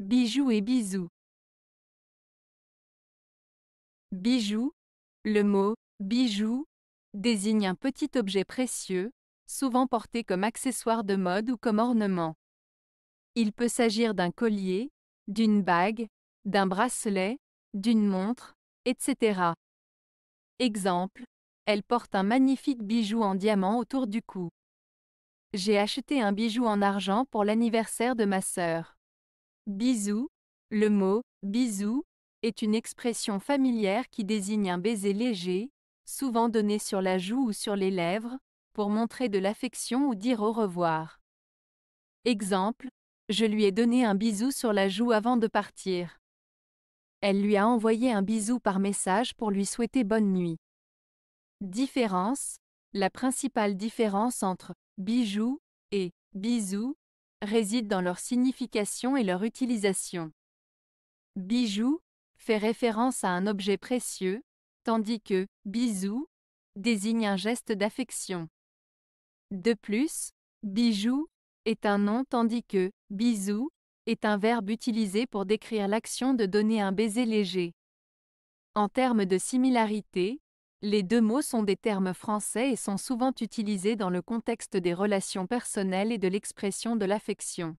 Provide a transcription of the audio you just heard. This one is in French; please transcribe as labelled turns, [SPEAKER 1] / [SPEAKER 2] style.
[SPEAKER 1] Bijoux et bisous.
[SPEAKER 2] Bijoux. Le mot bijou désigne un petit objet précieux, souvent porté comme accessoire de mode ou comme ornement. Il peut s'agir d'un collier, d'une bague, d'un bracelet, d'une montre, etc. Exemple, elle porte un magnifique bijou en diamant autour du cou. J'ai acheté un bijou en argent pour l'anniversaire de ma sœur. Bisou. Le mot bisou est une expression familière qui désigne un baiser léger, souvent donné sur la joue ou sur les lèvres, pour montrer de l'affection ou dire au revoir. Exemple, je lui ai donné un bisou sur la joue avant de partir. Elle lui a envoyé un bisou par message pour lui souhaiter bonne nuit. Différence, la principale différence entre bijou et bisou réside dans leur signification et leur utilisation. Bijou fait référence à un objet précieux, tandis que bisou désigne un geste d'affection. De plus, bijou est un nom tandis que bisou est un verbe utilisé pour décrire l'action de donner un baiser léger. En termes de similarité, les deux mots sont des termes français et sont souvent utilisés dans le contexte des relations personnelles et de l'expression de l'affection.